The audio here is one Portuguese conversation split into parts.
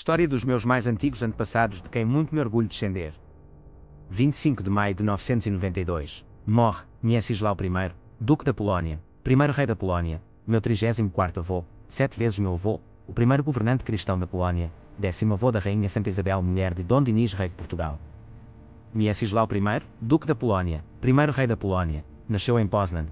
História dos meus mais antigos antepassados de quem muito me orgulho descender. 25 de maio de 992. Morre, Mieczysław I, Duque da Polónia, primeiro rei da Polónia, meu 34 avô, sete vezes meu avô, o primeiro governante cristão da Polónia, décimo avô da rainha Santa Isabel, mulher de Dom Dinis, rei de Portugal. Mieczysław I, Duque da Polónia, primeiro rei da Polónia, nasceu em Poznan,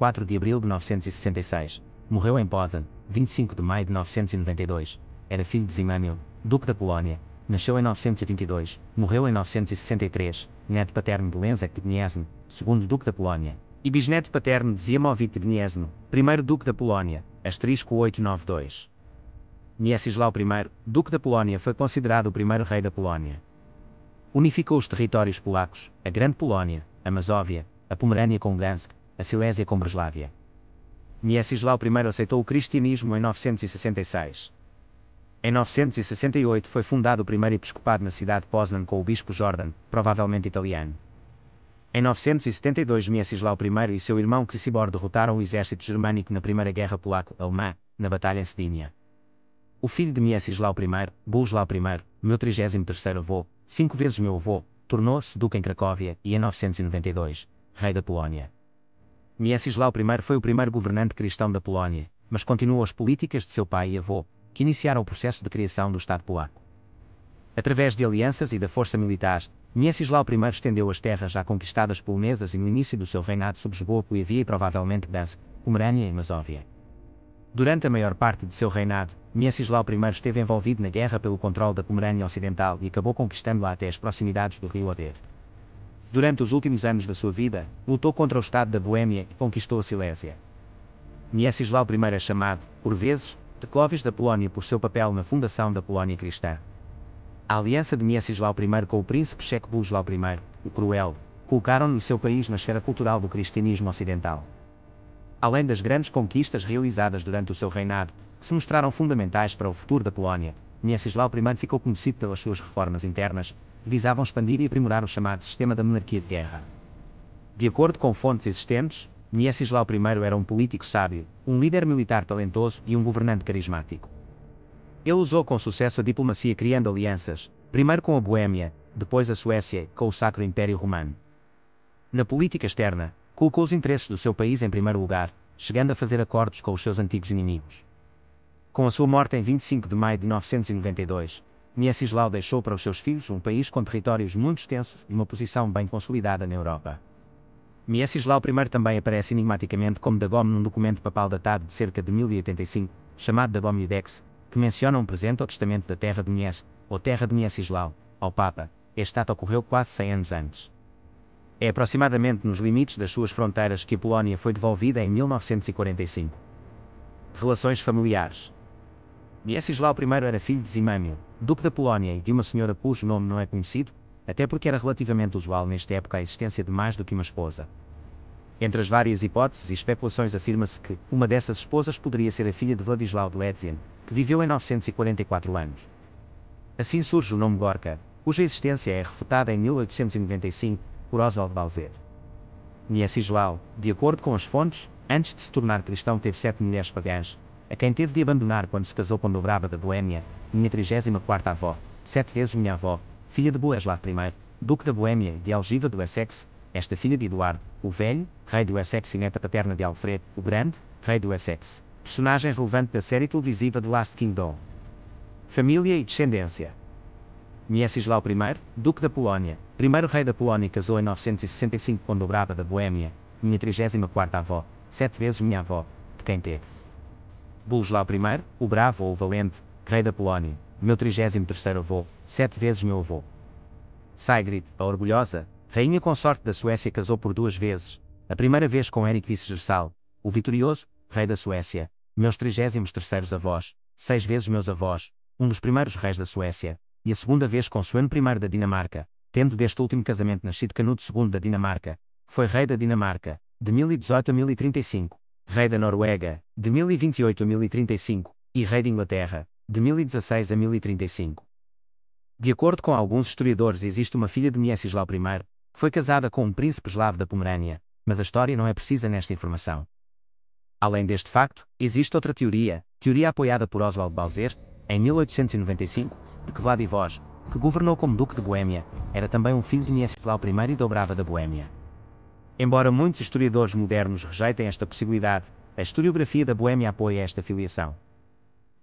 04 de abril de 966, morreu em Poznan, 25 de maio de 992, era filho de Zimâmio, duque da Polónia, nasceu em 922, morreu em 963, neto paterno de Lenzek de Gniezno, segundo duque da Polónia, e bisneto paterno de Ziemowit de Gniezno, primeiro duque da Polónia, asterisco 892. Mieczysław I, duque da Polónia foi considerado o primeiro rei da Polónia. Unificou os territórios polacos, a Grande Polónia, a Mazóvia, a Pomerânia com Gdansk, a Silésia com Breslávia. Mieczysław I aceitou o cristianismo em 966. Em 968 foi fundado o primeiro episcopado na cidade de Poznan com o bispo Jordan, provavelmente italiano. Em 972 Miesislau I e seu irmão Clisibor derrotaram o exército germânico na Primeira Guerra Polaco-Alemã, na Batalha em Sedínia. O filho de Miesislau I, Boleslaw I, meu 33 avô, cinco vezes meu avô, tornou-se duque em Cracóvia e em 992, rei da Polónia. Miesislau I foi o primeiro governante cristão da Polónia, mas continuou as políticas de seu pai e avô, que iniciaram o processo de criação do Estado polaco. Através de alianças e da força militar, Mieczysław I estendeu as terras já conquistadas polonesas e no início do seu reinado subjugou Poivia e provavelmente Danzig, Pomerânia e Masóvia. Durante a maior parte de seu reinado, Mieczysław I esteve envolvido na guerra pelo controle da Pomerânia Ocidental e acabou conquistando-a até as proximidades do rio Oder. Durante os últimos anos da sua vida, lutou contra o Estado da Boêmia e conquistou a Silésia. Mieczysław I é chamado, por vezes, de Clóvis da Polónia por seu papel na fundação da Polónia cristã. A aliança de Mieczysław I com o príncipe checo Boleslau I, o Cruel, colocaram-no seu país na esfera cultural do cristianismo ocidental. Além das grandes conquistas realizadas durante o seu reinado, que se mostraram fundamentais para o futuro da Polónia, Mieczysław I ficou conhecido pelas suas reformas internas, que visavam expandir e aprimorar o chamado sistema da monarquia de guerra. De acordo com fontes existentes, Mieczysław I era um político sábio, um líder militar talentoso e um governante carismático. Ele usou com sucesso a diplomacia criando alianças, primeiro com a Boêmia, depois a Suécia, com o Sacro Império Romano. Na política externa, colocou os interesses do seu país em primeiro lugar, chegando a fazer acordos com os seus antigos inimigos. Com a sua morte em 25 de maio de 992, Mieczysław deixou para os seus filhos um país com territórios muito extensos e uma posição bem consolidada na Europa. Mieczyslau I também aparece enigmaticamente como Dagom num documento papal datado de cerca de 1085, chamado Dagom Iudex, que menciona um presente ao testamento da terra de Mies, ou terra de Mieczyslau, ao Papa. Este ato ocorreu quase 100 anos antes. É aproximadamente nos limites das suas fronteiras que a Polónia foi devolvida em 1945. Relações familiares Mieczyslau I era filho de Zimamil, duque da Polónia e de uma senhora cujo nome não é conhecido, até porque era relativamente usual nesta época a existência de mais do que uma esposa. Entre as várias hipóteses e especulações afirma-se que uma dessas esposas poderia ser a filha de Vladislau de Ledzin, que viveu em 944 anos. Assim surge o nome Gorka, cuja existência é refutada em 1895 por Oswald Balzer. Niesislau, é de acordo com as fontes, antes de se tornar cristão teve sete mulheres pagãs, a quem teve de abandonar quando se casou com Dobrava da Boêmia, minha 34 avó, sete vezes minha avó, filha de Boleslav I, duque da Boêmia e de Algiva do Essex, esta filha de Eduardo, o Velho, rei do Essex e neta paterna de Alfred, o Grande, rei do Essex. Personagem relevante da série televisiva The Last Kingdom. Família e descendência. Mieczysław I, duque da Polónia, primeiro rei da Polónia casou em 965 com Dobrada da Boêmia, minha 34 avó, sete vezes minha avó, de quem teve. Boleslav I, o bravo ou o valente, rei da Polónia, meu 33 avô, sete vezes meu avô. Sigrid, a orgulhosa, rainha consorte da Suécia, casou por duas vezes, a primeira vez com Eric Vicegersal, o vitorioso, rei da Suécia, meus 33 avós, seis vezes meus avós, um dos primeiros reis da Suécia, e a segunda vez com Sueno I da Dinamarca, tendo deste último casamento nascido Canuto II da Dinamarca, foi rei da Dinamarca, de 1018 a 1035, rei da Noruega, de 1028 a 1035, e rei de Inglaterra, de 1016 a 1035. De acordo com alguns historiadores, existe uma filha de Mieczysław I, que foi casada com um príncipe eslavo da Pomerânia, mas a história não é precisa nesta informação. Além deste facto, existe outra teoria, teoria apoiada por Oswald Balzer, em 1895, de que Vladivoz, que governou como Duque de Boêmia, era também um filho de Mieczysław I e dobrava da Boêmia. Embora muitos historiadores modernos rejeitem esta possibilidade, a historiografia da Boêmia apoia esta filiação.